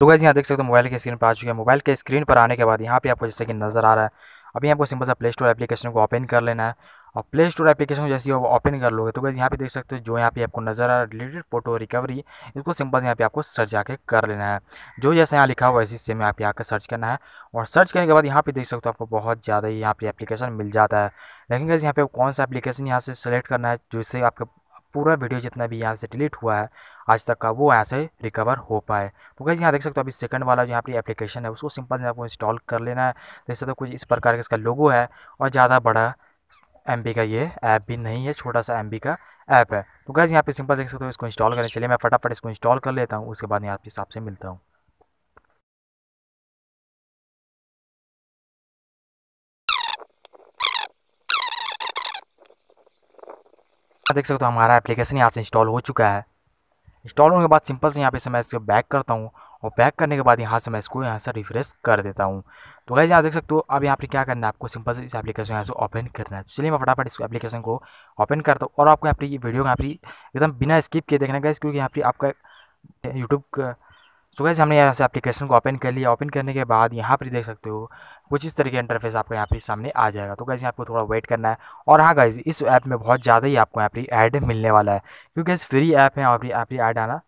तो गैस यहाँ देख सकते हो मोबाइल के स्क्रीन पर आ चुके हैं मोबाइल के स्क्रीन पर आने के बाद यहाँ पे आपको जैसे कि नज़र आ रहा है अभी आपको सिंपल सा प्ले स्टोर एप्लीकेशन को ओपन कर लेना है और प्ले स्टोर एप्लीकेशन को जैसे ओपन कर लोगे तो गैस यहाँ पे देख सकते हो जो यहाँ पे आपको नज़र आ रहा है रिलेटेड फोटो रिकवरी इसको सिंपल यहाँ पे आपको सर्च आके कर लेना है जो जैसे यहाँ लिखा हुआ है इसी सेम यहाँ पे आकर सर्च करना है और सर्च करने के बाद यहाँ पे देख सकते हो आपको बहुत ज़्यादा ही यहाँ पे एप्लीकेशन मिल जाता है लेकिन गैस यहाँ पे कौन सा एप्लीकेशन यहाँ से सेलेक्ट करना है जिससे आपके पूरा वीडियो जितना भी यहाँ से डिलीट हुआ है आज तक का वो यहाँ से रिकवर हो पाए तो कैसे यहाँ देख सकते हो अभी सेकंड वाला जो यहाँ पर एप्लीकेशन है उसको सिंपल से आपको इंस्टॉल कर लेना है देख सकते हो तो कुछ इस प्रकार का इसका लोगो है और ज़्यादा बड़ा एम का ये ऐप भी नहीं है छोटा सा एम का ऐप है तो गैस यहाँ पे सिंपल देख सकते हो इसको इंस्टॉल करें चलिए मैं फटाफट इसको इंस्टॉल कर लेता हूँ उसके बाद यहाँ पे हिसाब से मिलता हूँ देख सकते हो हमारा एप्लीकेशन यहाँ से इंस्टॉल हो चुका है इंस्टॉल होने के बाद सिंपल से यहाँ पे से मैं इसको बैक करता हूँ और बैक करने के बाद यहाँ से मैं इसको यहाँ से रिफ्रेश कर देता हूँ तो वैसे यहाँ देख सकते हो अब यहाँ पे क्या करना है आपको सिंपल से इस एप्लीकेशन यहाँ से ओपन करना है तो चलिए मैं फटाफट इस एप्लीकेशन को ओपन करता हूँ और आपको यहाँ पर वीडियो यहाँ पर एकदम बिना स्किप किए देखना का क्योंकि यहाँ पर आपका यूट्यूब सो कैसे हमने यहाँ से एप्लीकेशन को ओपन कर लिया ओपन करने के बाद यहाँ पर देख सकते हो कुछ इस तरह के इंटरफेस आपको यहाँ पर सामने आ जाएगा तो कैसे आपको थोड़ा वेट करना है और हाँ गाइज इस ऐप में बहुत ज़्यादा ही आपको यहाँ पर ऐड मिलने वाला है क्योंकि इस फ्री ऐप है और यहाँ पर ऐड आना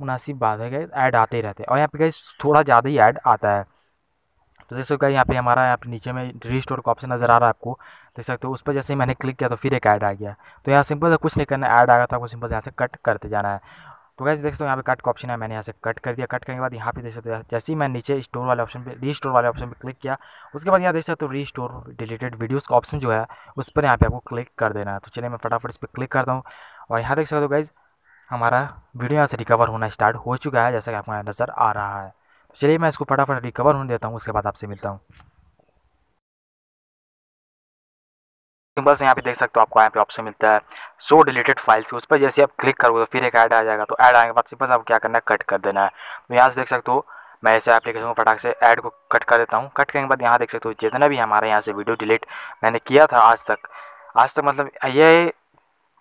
मुनासिब बात है गैस ऐड आते ही रहते हैं और यहाँ पर गैस थोड़ा ज़्यादा ही ऐड आता है तो देख सकते हो यहाँ पे हमारा यहाँ पे नीचे में रीस्टोर का ऑप्शन नज़र आ रहा है आपको देख सकते हो उस पर जैसे ही मैंने क्लिक किया तो फिर एक ऐड आ गया तो यहाँ सिंपल कुछ नहीं करना ऐड आ गया तो आपको सिंपल यहाँ से कट करते जाना है तो गैस देख सकते हो यहाँ पे कट का ऑप्शन है मैंने यहाँ से कट कर दिया कट करने के बाद यहाँ पे देख सकते हो जैसे ही मैं नीचे स्टोर वाले ऑप्शन पे री स्टोर वाले ऑप्शन पे क्लिक किया उसके बाद यहाँ देख सकते हो री स्टोर डिलीटेड वीडियोज़ का ऑप्शन जो है उस पर यहाँ पे आपको क्लिक कर देना है तो चलिए मैं फटाफट इस पर क्लिक करता हूँ और यहाँ देख सकते हो गाइज़ हमारा वीडियो यहाँ से रिकवर होना स्टार्ट हो चुका है जैसा कि आपको नज़र आ रहा है तो चलिए मैं इसको फटाफट रिकवर होने देता हूँ उसके बाद आपसे मिलता हूँ सिंबल्स यहाँ पे देख सकते हो आपको यहाँ पे ऑप्शन मिलता है सो डिलीटेड फाइल्स उस पर जैसे आप क्लिक करोगे तो फिर एक ऐड आ जाएगा तो ऐड आने के बाद सिंपल आपको क्या करना है कट कर देना है तो यहाँ से देख सकते हो मैं ऐसे एप्लीकेशन को फटाक से ऐड को कट कर देता हूँ कट करने के बाद यहाँ देख सकते हो जितना भी हमारे यहाँ से वीडियो डिलीट मैंने किया था आज तक आज तक मतलब ये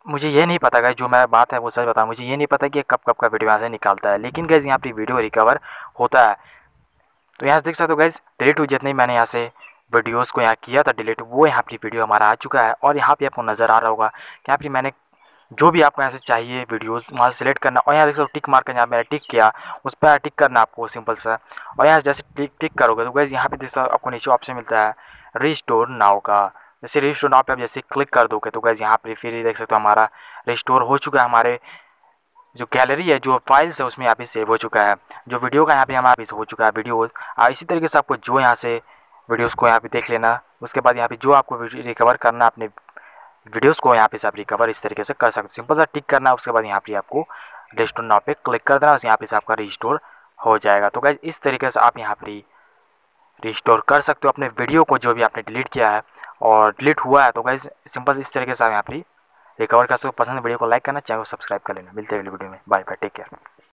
मुझे ये नहीं पता गया जो मैं बात है वो सच बताऊँ मुझे ये नहीं पता कि कब कब का वीडियो यहाँ से निकालता है लेकिन गैज़ यहाँ पर वीडियो रिकवर होता है तो यहाँ से देख सकते हो गैज़ डिलीट हुई जितनी मैंने यहाँ से वीडियोस को यहाँ किया था डिलीट वो यहाँ पर वीडियो हमारा आ चुका है और यहाँ पे आपको नज़र आ रहा होगा यहाँ पर मैंने जो भी आपको यहाँ से चाहिए वीडियोस वहाँ से सिलेक्ट करना और यहाँ देख सकते हो टिक मार कर यहाँ मैंने टिक किया उस पर टिक करना आपको सिंपल सा और यहाँ जैसे टिक टिक करोगे तो गैस यहाँ पे देख सकते आपको नीचे ऑप्शन मिलता है रिस्टोर नाव का जैसे रिस्टोर नाव पे आप जैसे क्लिक कर दोगे तो गैस यहाँ पर फिर देख सकते हो हमारा रिस्टोर हो चुका है हमारे जो गैलरी है जो फाइल्स है उसमें यहाँ पे सेव हो चुका है जो वीडियो का यहाँ पे हमारा हो चुका है वीडियोज़ इसी तरीके से आपको जो यहाँ से वीडियोस को यहाँ पे देख लेना उसके बाद यहाँ पे जो आपको रिकवर करना अपने वीडियोस को यहाँ पे से आप रिकवर इस तरीके से कर सकते हो सिंपल सा टिक करना उसके बाद यहाँ पे आपको रजिस्टोर नाव पे क्लिक कर देना यहाँ पे से आपका रिस्टोर हो जाएगा तो गैस इस तरीके से आप यहाँ पर रिस्टोर कर सकते हो अपने वीडियो को जो भी आपने डिलीट किया है और डिलीट हुआ है तो गैस सिंपल इस तरीके से आप यहाँ पर रिकवर कर सकते हो पसंद वीडियो को लाइक करना चैनल को सब्सक्राइब कर लेना मिलते हैं अगली वीडियो में बाय बाय टेक केयर